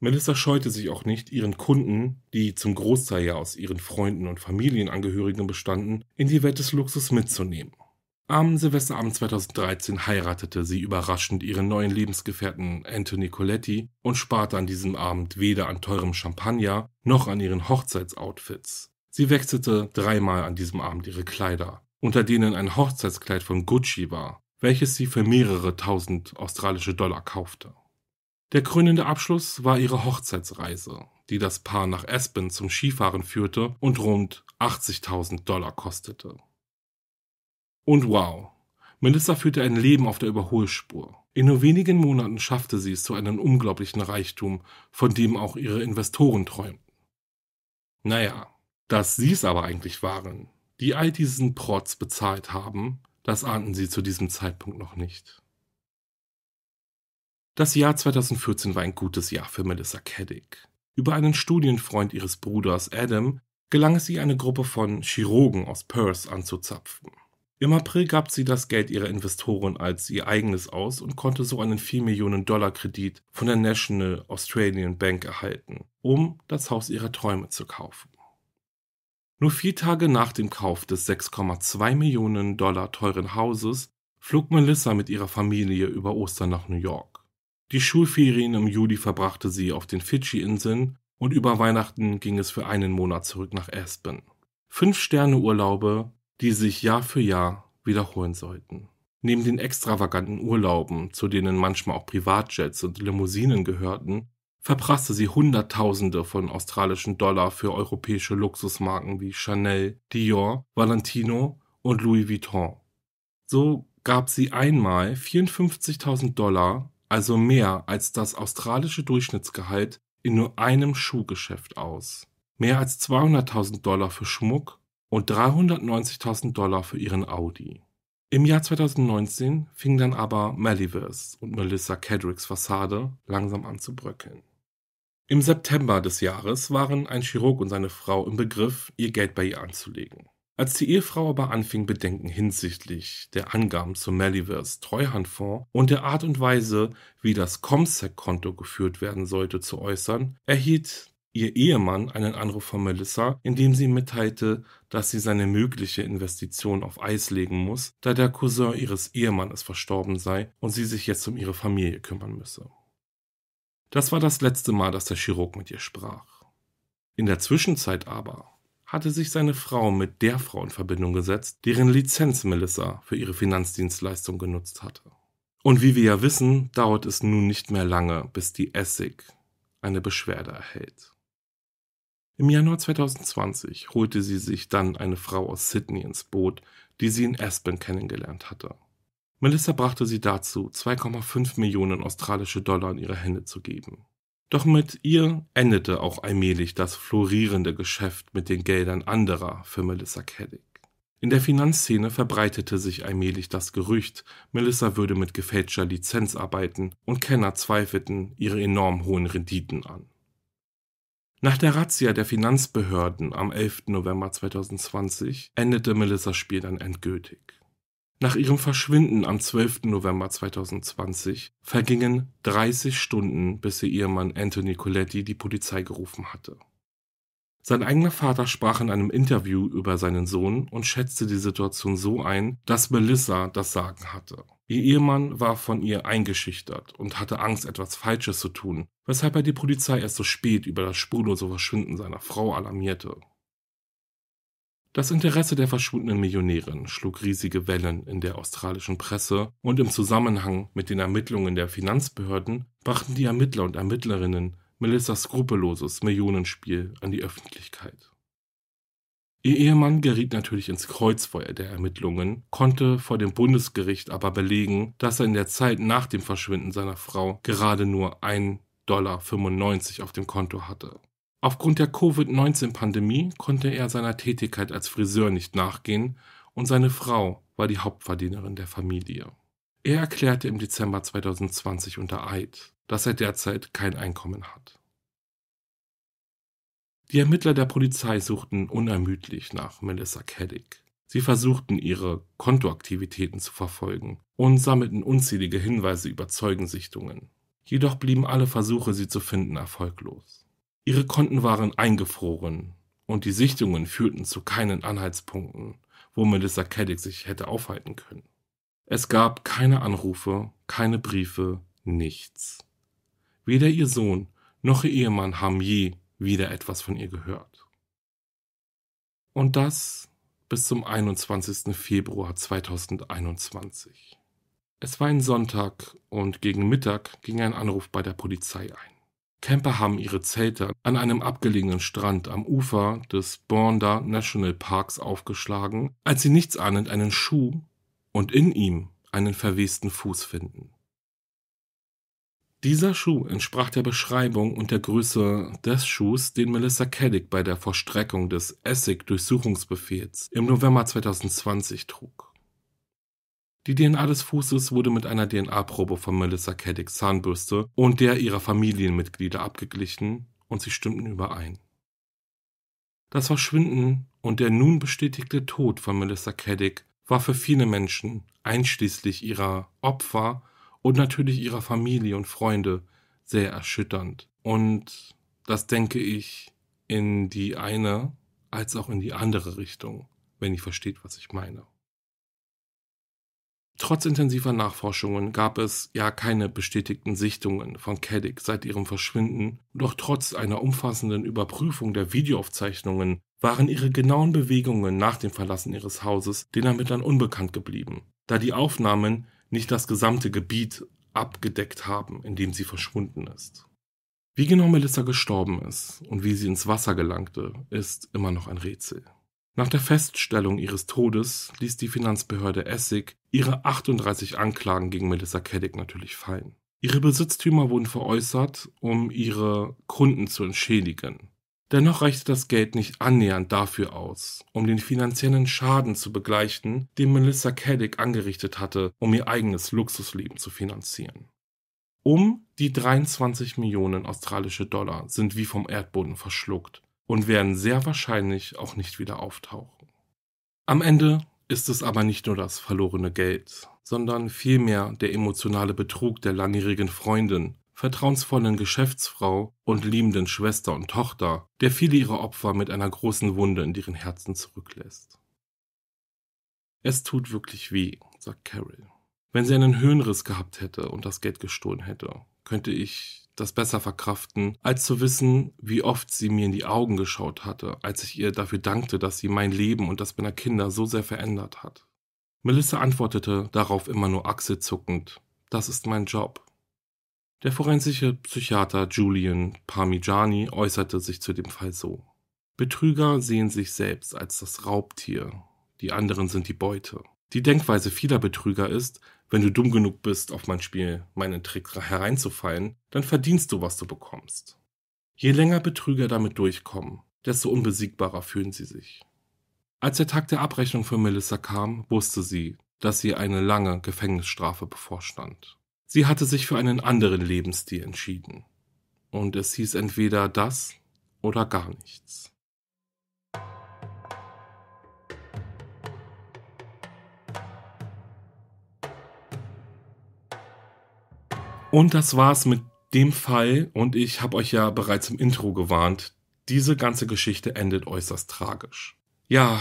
Melissa scheute sich auch nicht, ihren Kunden, die zum Großteil ja aus ihren Freunden und Familienangehörigen bestanden, in die Welt des Luxus mitzunehmen. Am Silvesterabend 2013 heiratete sie überraschend ihren neuen Lebensgefährten Anthony Coletti und sparte an diesem Abend weder an teurem Champagner noch an ihren Hochzeitsoutfits. Sie wechselte dreimal an diesem Abend ihre Kleider, unter denen ein Hochzeitskleid von Gucci war, welches sie für mehrere tausend australische Dollar kaufte. Der krönende Abschluss war ihre Hochzeitsreise, die das Paar nach Aspen zum Skifahren führte und rund 80.000 Dollar kostete. Und wow, Melissa führte ein Leben auf der Überholspur. In nur wenigen Monaten schaffte sie es zu einem unglaublichen Reichtum, von dem auch ihre Investoren träumten. Naja, dass sie es aber eigentlich waren, die all diesen Protz bezahlt haben, das ahnten sie zu diesem Zeitpunkt noch nicht. Das Jahr 2014 war ein gutes Jahr für Melissa Caddick. Über einen Studienfreund ihres Bruders Adam gelang es ihr, eine Gruppe von Chirurgen aus Perth anzuzapfen. Im April gab sie das Geld ihrer Investoren als ihr eigenes aus und konnte so einen 4 Millionen Dollar Kredit von der National Australian Bank erhalten, um das Haus ihrer Träume zu kaufen. Nur vier Tage nach dem Kauf des 6,2 Millionen Dollar teuren Hauses flog Melissa mit ihrer Familie über Ostern nach New York. Die Schulferien im Juli verbrachte sie auf den Fidschi-Inseln und über Weihnachten ging es für einen Monat zurück nach Aspen. Fünf Sterne Urlaube, die sich Jahr für Jahr wiederholen sollten. Neben den extravaganten Urlauben, zu denen manchmal auch Privatjets und Limousinen gehörten, verprasste sie Hunderttausende von australischen Dollar für europäische Luxusmarken wie Chanel, Dior, Valentino und Louis Vuitton. So gab sie einmal 54.000 Dollar, also mehr als das australische Durchschnittsgehalt, in nur einem Schuhgeschäft aus. Mehr als 200.000 Dollar für Schmuck und 390.000 Dollar für ihren Audi. Im Jahr 2019 fing dann aber Malivers und Melissa Kedricks Fassade langsam an zu bröckeln. Im September des Jahres waren ein Chirurg und seine Frau im Begriff, ihr Geld bei ihr anzulegen. Als die Ehefrau aber anfing, Bedenken hinsichtlich der Angaben zum Malivers Treuhandfonds und der Art und Weise, wie das Comsec-Konto geführt werden sollte, zu äußern, erhielt ihr Ehemann einen Anruf von Melissa, in dem sie ihm mitteilte, dass sie seine mögliche Investition auf Eis legen muss, da der Cousin ihres Ehemannes verstorben sei und sie sich jetzt um ihre Familie kümmern müsse. Das war das letzte Mal, dass der Chirurg mit ihr sprach. In der Zwischenzeit aber hatte sich seine Frau mit der Frau in Verbindung gesetzt, deren Lizenz Melissa für ihre Finanzdienstleistung genutzt hatte. Und wie wir ja wissen, dauert es nun nicht mehr lange, bis die Essig eine Beschwerde erhält. Im Januar 2020 holte sie sich dann eine Frau aus Sydney ins Boot, die sie in Aspen kennengelernt hatte. Melissa brachte sie dazu, 2,5 Millionen australische Dollar in ihre Hände zu geben. Doch mit ihr endete auch allmählich das florierende Geschäft mit den Geldern anderer für Melissa Caddick. In der Finanzszene verbreitete sich allmählich das Gerücht, Melissa würde mit gefälschter Lizenz arbeiten und Kenner zweifelten ihre enorm hohen Renditen an. Nach der Razzia der Finanzbehörden am 11. November 2020 endete Melissas Spiel dann endgültig. Nach ihrem Verschwinden am 12. November 2020 vergingen 30 Stunden, bis ihr Ehemann Anthony Coletti die Polizei gerufen hatte. Sein eigener Vater sprach in einem Interview über seinen Sohn und schätzte die Situation so ein, dass Melissa das Sagen hatte. Ihr Ehemann war von ihr eingeschüchtert und hatte Angst, etwas Falsches zu tun, weshalb er die Polizei erst so spät über das spurlose Verschwinden seiner Frau alarmierte. Das Interesse der verschwundenen Millionärin schlug riesige Wellen in der australischen Presse und im Zusammenhang mit den Ermittlungen der Finanzbehörden brachten die Ermittler und Ermittlerinnen Melissas skrupelloses Millionenspiel an die Öffentlichkeit. Ihr Ehemann geriet natürlich ins Kreuzfeuer der Ermittlungen, konnte vor dem Bundesgericht aber belegen, dass er in der Zeit nach dem Verschwinden seiner Frau gerade nur 1,95 Dollar auf dem Konto hatte. Aufgrund der Covid-19-Pandemie konnte er seiner Tätigkeit als Friseur nicht nachgehen und seine Frau war die Hauptverdienerin der Familie. Er erklärte im Dezember 2020 unter Eid, dass er derzeit kein Einkommen hat. Die Ermittler der Polizei suchten unermüdlich nach Melissa Keddick. Sie versuchten, ihre Kontoaktivitäten zu verfolgen und sammelten unzählige Hinweise über Zeugensichtungen. Jedoch blieben alle Versuche, sie zu finden, erfolglos. Ihre Konten waren eingefroren und die Sichtungen führten zu keinen Anhaltspunkten, wo Melissa Caddick sich hätte aufhalten können. Es gab keine Anrufe, keine Briefe, nichts. Weder ihr Sohn noch ihr Ehemann haben je wieder etwas von ihr gehört. Und das bis zum 21. Februar 2021. Es war ein Sonntag und gegen Mittag ging ein Anruf bei der Polizei ein. Camper haben ihre Zelte an einem abgelegenen Strand am Ufer des Bornder National Parks aufgeschlagen, als sie nichtsahnend einen Schuh und in ihm einen verwesten Fuß finden. Dieser Schuh entsprach der Beschreibung und der Größe des Schuhs, den Melissa Keddick bei der Vollstreckung des Essig-Durchsuchungsbefehls im November 2020 trug. Die DNA des Fußes wurde mit einer DNA-Probe von Melissa Caddicks Zahnbürste und der ihrer Familienmitglieder abgeglichen und sie stimmten überein. Das Verschwinden und der nun bestätigte Tod von Melissa Caddick war für viele Menschen, einschließlich ihrer Opfer und natürlich ihrer Familie und Freunde, sehr erschütternd. Und das denke ich in die eine als auch in die andere Richtung, wenn ihr versteht, was ich meine. Trotz intensiver Nachforschungen gab es ja keine bestätigten Sichtungen von Caddick seit ihrem Verschwinden, doch trotz einer umfassenden Überprüfung der Videoaufzeichnungen waren ihre genauen Bewegungen nach dem Verlassen ihres Hauses den Ermittlern unbekannt geblieben, da die Aufnahmen nicht das gesamte Gebiet abgedeckt haben, in dem sie verschwunden ist. Wie genau Melissa gestorben ist und wie sie ins Wasser gelangte, ist immer noch ein Rätsel. Nach der Feststellung ihres Todes ließ die Finanzbehörde Essig ihre 38 Anklagen gegen Melissa Caddick natürlich fallen. Ihre Besitztümer wurden veräußert, um ihre Kunden zu entschädigen. Dennoch reichte das Geld nicht annähernd dafür aus, um den finanziellen Schaden zu begleichen, den Melissa Caddick angerichtet hatte, um ihr eigenes Luxusleben zu finanzieren. Um die 23 Millionen australische Dollar sind wie vom Erdboden verschluckt und werden sehr wahrscheinlich auch nicht wieder auftauchen. Am Ende ist es aber nicht nur das verlorene Geld, sondern vielmehr der emotionale Betrug der langjährigen Freundin, vertrauensvollen Geschäftsfrau und liebenden Schwester und Tochter, der viele ihrer Opfer mit einer großen Wunde in ihren Herzen zurücklässt. Es tut wirklich weh, sagt Carol. Wenn sie einen Höhenriss gehabt hätte und das Geld gestohlen hätte, könnte ich das besser verkraften, als zu wissen, wie oft sie mir in die Augen geschaut hatte, als ich ihr dafür dankte, dass sie mein Leben und das meiner Kinder so sehr verändert hat. Melissa antwortete darauf immer nur achselzuckend, das ist mein Job. Der forensische Psychiater Julian Parmigiani äußerte sich zu dem Fall so. Betrüger sehen sich selbst als das Raubtier, die anderen sind die Beute. Die Denkweise vieler Betrüger ist, wenn du dumm genug bist, auf mein Spiel, meinen Trick hereinzufallen, dann verdienst du, was du bekommst. Je länger Betrüger damit durchkommen, desto unbesiegbarer fühlen sie sich. Als der Tag der Abrechnung für Melissa kam, wusste sie, dass sie eine lange Gefängnisstrafe bevorstand. Sie hatte sich für einen anderen Lebensstil entschieden. Und es hieß entweder das oder gar nichts. Und das war's mit dem Fall. Und ich habe euch ja bereits im Intro gewarnt. Diese ganze Geschichte endet äußerst tragisch. Ja,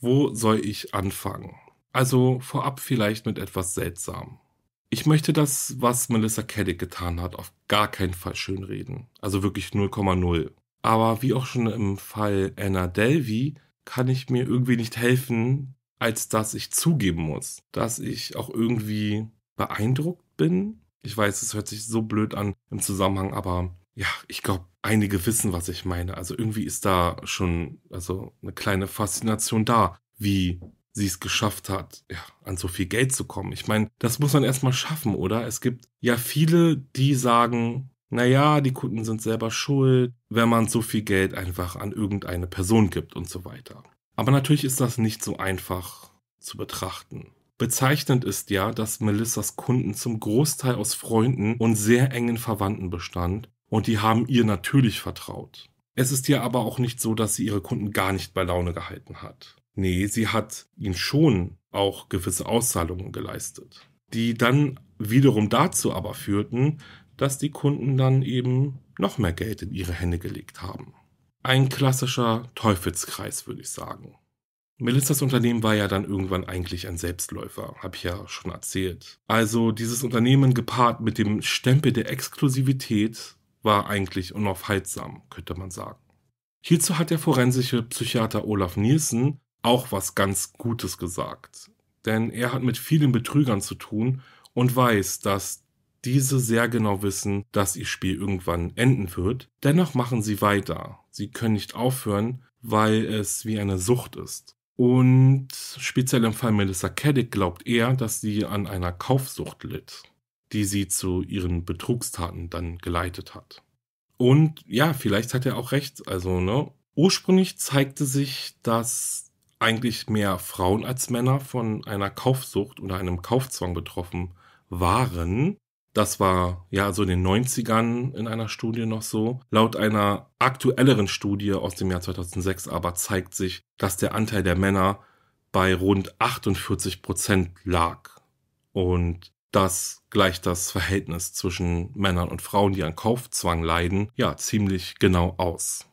wo soll ich anfangen? Also vorab vielleicht mit etwas seltsam. Ich möchte das, was Melissa Keddick getan hat, auf gar keinen Fall schönreden. Also wirklich 0,0. Aber wie auch schon im Fall Anna Delvey kann ich mir irgendwie nicht helfen, als dass ich zugeben muss, dass ich auch irgendwie beeindruckt bin ich weiß, es hört sich so blöd an im Zusammenhang, aber ja, ich glaube, einige wissen, was ich meine. Also irgendwie ist da schon also eine kleine Faszination da, wie sie es geschafft hat, ja, an so viel Geld zu kommen. Ich meine, das muss man erstmal schaffen, oder? Es gibt ja viele, die sagen, naja, die Kunden sind selber schuld, wenn man so viel Geld einfach an irgendeine Person gibt und so weiter. Aber natürlich ist das nicht so einfach zu betrachten. Bezeichnend ist ja, dass Melissas Kunden zum Großteil aus Freunden und sehr engen Verwandten bestand und die haben ihr natürlich vertraut. Es ist ja aber auch nicht so, dass sie ihre Kunden gar nicht bei Laune gehalten hat. Nee, sie hat ihnen schon auch gewisse Auszahlungen geleistet, die dann wiederum dazu aber führten, dass die Kunden dann eben noch mehr Geld in ihre Hände gelegt haben. Ein klassischer Teufelskreis, würde ich sagen. Melissas Unternehmen war ja dann irgendwann eigentlich ein Selbstläufer, habe ich ja schon erzählt. Also dieses Unternehmen gepaart mit dem Stempel der Exklusivität war eigentlich unaufhaltsam, könnte man sagen. Hierzu hat der forensische Psychiater Olaf Nielsen auch was ganz Gutes gesagt. Denn er hat mit vielen Betrügern zu tun und weiß, dass diese sehr genau wissen, dass ihr Spiel irgendwann enden wird. Dennoch machen sie weiter. Sie können nicht aufhören, weil es wie eine Sucht ist. Und speziell im Fall Melissa Caddick glaubt er, dass sie an einer Kaufsucht litt, die sie zu ihren Betrugstaten dann geleitet hat. Und ja, vielleicht hat er auch recht. Also, ne? Ursprünglich zeigte sich, dass eigentlich mehr Frauen als Männer von einer Kaufsucht oder einem Kaufzwang betroffen waren. Das war ja so in den 90ern in einer Studie noch so. Laut einer aktuelleren Studie aus dem Jahr 2006 aber zeigt sich, dass der Anteil der Männer bei rund 48 Prozent lag. Und das gleicht das Verhältnis zwischen Männern und Frauen, die an Kaufzwang leiden, ja ziemlich genau aus.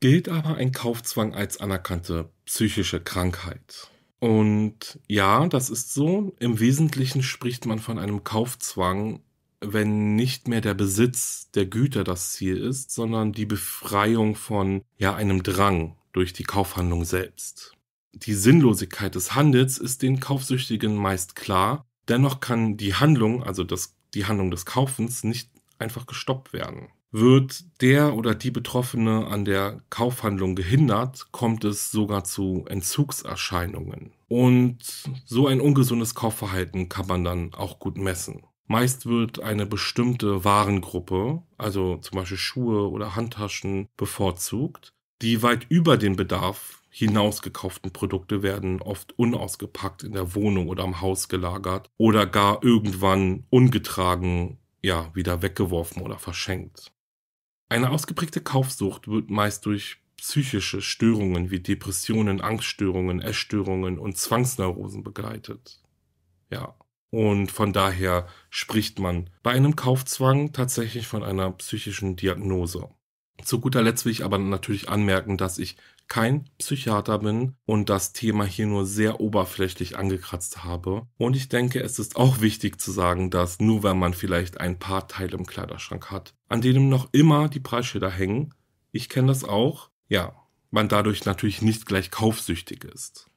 Gilt aber ein Kaufzwang als anerkannte psychische Krankheit? Und ja, das ist so. Im Wesentlichen spricht man von einem Kaufzwang, wenn nicht mehr der Besitz der Güter das Ziel ist, sondern die Befreiung von ja einem Drang durch die Kaufhandlung selbst. Die Sinnlosigkeit des Handels ist den Kaufsüchtigen meist klar, dennoch kann die Handlung, also das, die Handlung des Kaufens, nicht einfach gestoppt werden. Wird der oder die Betroffene an der Kaufhandlung gehindert, kommt es sogar zu Entzugserscheinungen. Und so ein ungesundes Kaufverhalten kann man dann auch gut messen. Meist wird eine bestimmte Warengruppe, also zum Beispiel Schuhe oder Handtaschen, bevorzugt. Die weit über den Bedarf hinausgekauften Produkte werden oft unausgepackt in der Wohnung oder am Haus gelagert oder gar irgendwann ungetragen ja, wieder weggeworfen oder verschenkt. Eine ausgeprägte Kaufsucht wird meist durch psychische Störungen wie Depressionen, Angststörungen, Essstörungen und Zwangsneurosen begleitet. Ja. Und von daher spricht man bei einem Kaufzwang tatsächlich von einer psychischen Diagnose. Zu guter Letzt will ich aber natürlich anmerken, dass ich kein Psychiater bin und das Thema hier nur sehr oberflächlich angekratzt habe. Und ich denke, es ist auch wichtig zu sagen, dass nur wenn man vielleicht ein paar Teile im Kleiderschrank hat, an denen noch immer die Preisschilder hängen, ich kenne das auch, ja, man dadurch natürlich nicht gleich kaufsüchtig ist.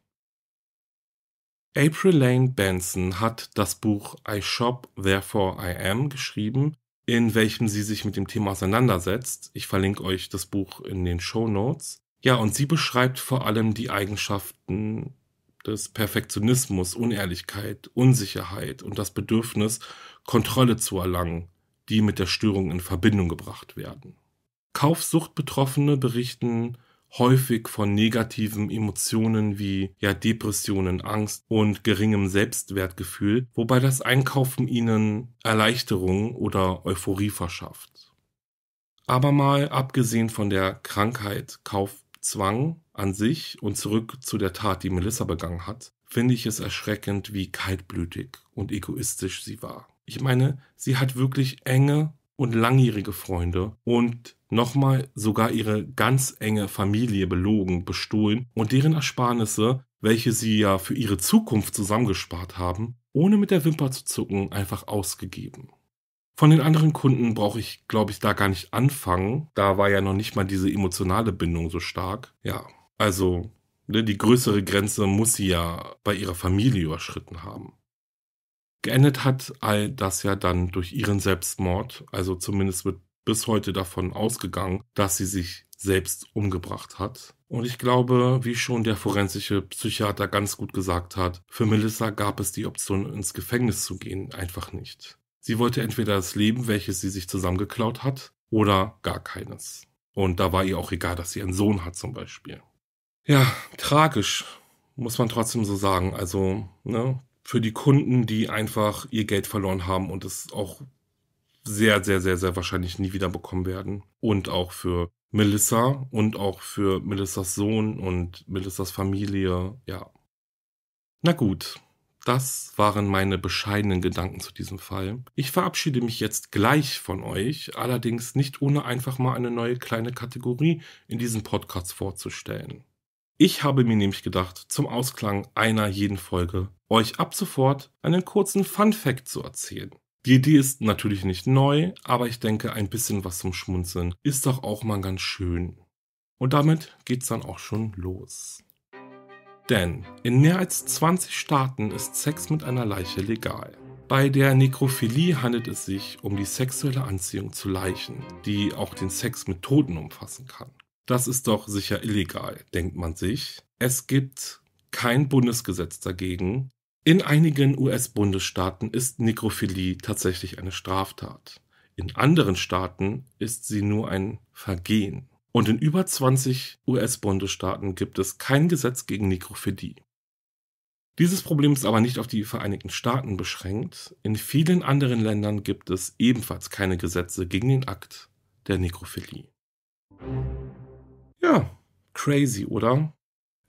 April Lane Benson hat das Buch I Shop, Therefore I Am geschrieben, in welchem sie sich mit dem Thema auseinandersetzt. Ich verlinke euch das Buch in den Show Notes. Ja, und sie beschreibt vor allem die Eigenschaften des Perfektionismus, Unehrlichkeit, Unsicherheit und das Bedürfnis, Kontrolle zu erlangen, die mit der Störung in Verbindung gebracht werden. Kaufsuchtbetroffene berichten häufig von negativen Emotionen wie ja Depressionen, Angst und geringem Selbstwertgefühl, wobei das Einkaufen ihnen Erleichterung oder Euphorie verschafft. Aber mal abgesehen von der Krankheit Kaufzwang an sich und zurück zu der Tat, die Melissa begangen hat, finde ich es erschreckend, wie kaltblütig und egoistisch sie war. Ich meine, sie hat wirklich enge und langjährige Freunde und nochmal sogar ihre ganz enge Familie belogen, bestohlen und deren Ersparnisse, welche sie ja für ihre Zukunft zusammengespart haben, ohne mit der Wimper zu zucken, einfach ausgegeben. Von den anderen Kunden brauche ich, glaube ich, da gar nicht anfangen. Da war ja noch nicht mal diese emotionale Bindung so stark. Ja, also ne, die größere Grenze muss sie ja bei ihrer Familie überschritten haben. Geendet hat all das ja dann durch ihren Selbstmord, also zumindest wird bis heute davon ausgegangen, dass sie sich selbst umgebracht hat. Und ich glaube, wie schon der forensische Psychiater ganz gut gesagt hat, für Melissa gab es die Option, ins Gefängnis zu gehen, einfach nicht. Sie wollte entweder das Leben, welches sie sich zusammengeklaut hat, oder gar keines. Und da war ihr auch egal, dass sie einen Sohn hat zum Beispiel. Ja, tragisch, muss man trotzdem so sagen. Also, ne, für die Kunden, die einfach ihr Geld verloren haben und es auch sehr, sehr, sehr, sehr wahrscheinlich nie wieder bekommen werden. Und auch für Melissa und auch für Melissas Sohn und Melissas Familie, ja. Na gut, das waren meine bescheidenen Gedanken zu diesem Fall. Ich verabschiede mich jetzt gleich von euch, allerdings nicht ohne einfach mal eine neue kleine Kategorie in diesem Podcast vorzustellen. Ich habe mir nämlich gedacht, zum Ausklang einer jeden Folge euch ab sofort einen kurzen Fun Fact zu erzählen. Die Idee ist natürlich nicht neu, aber ich denke, ein bisschen was zum Schmunzeln ist doch auch mal ganz schön. Und damit geht's dann auch schon los. Denn in mehr als 20 Staaten ist Sex mit einer Leiche legal. Bei der Nekrophilie handelt es sich um die sexuelle Anziehung zu Leichen, die auch den Sex mit Toten umfassen kann. Das ist doch sicher illegal, denkt man sich. Es gibt kein Bundesgesetz dagegen, in einigen US-Bundesstaaten ist Nekrophilie tatsächlich eine Straftat. In anderen Staaten ist sie nur ein Vergehen. Und in über 20 US-Bundesstaaten gibt es kein Gesetz gegen Nekrophilie. Dieses Problem ist aber nicht auf die Vereinigten Staaten beschränkt. In vielen anderen Ländern gibt es ebenfalls keine Gesetze gegen den Akt der Nekrophilie. Ja, crazy, oder?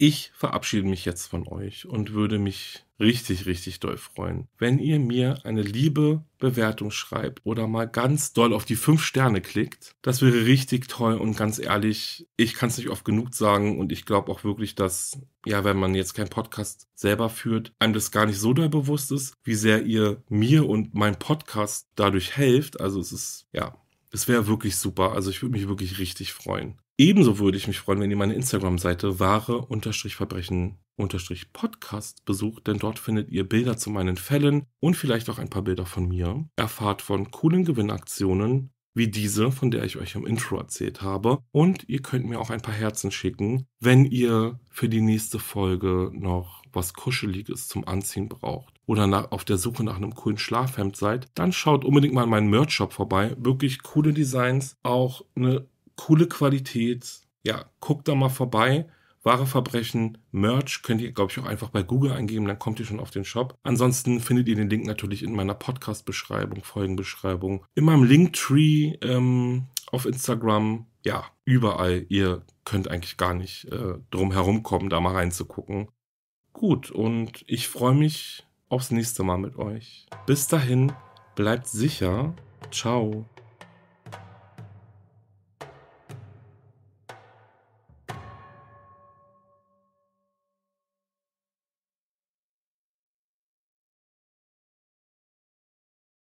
Ich verabschiede mich jetzt von euch und würde mich richtig, richtig doll freuen, wenn ihr mir eine liebe Bewertung schreibt oder mal ganz doll auf die fünf Sterne klickt. Das wäre richtig toll und ganz ehrlich, ich kann es nicht oft genug sagen und ich glaube auch wirklich, dass, ja, wenn man jetzt keinen Podcast selber führt, einem das gar nicht so doll bewusst ist, wie sehr ihr mir und meinem Podcast dadurch helft. Also es ist, ja, es wäre wirklich super. Also ich würde mich wirklich richtig freuen. Ebenso würde ich mich freuen, wenn ihr meine Instagram-Seite wahre-verbrechen-podcast besucht, denn dort findet ihr Bilder zu meinen Fällen und vielleicht auch ein paar Bilder von mir. Erfahrt von coolen Gewinnaktionen wie diese, von der ich euch im Intro erzählt habe. Und ihr könnt mir auch ein paar Herzen schicken, wenn ihr für die nächste Folge noch was Kuscheliges zum Anziehen braucht oder nach, auf der Suche nach einem coolen Schlafhemd seid, dann schaut unbedingt mal in meinen Merch-Shop vorbei. Wirklich coole Designs, auch eine coole Qualität. Ja, guckt da mal vorbei. Wahre Verbrechen Merch könnt ihr, glaube ich, auch einfach bei Google eingeben, dann kommt ihr schon auf den Shop. Ansonsten findet ihr den Link natürlich in meiner Podcast-Beschreibung, Folgenbeschreibung, in meinem Linktree ähm, auf Instagram. Ja, überall. Ihr könnt eigentlich gar nicht äh, drum kommen, da mal reinzugucken. Gut, und ich freue mich aufs nächste Mal mit euch. Bis dahin, bleibt sicher. Ciao.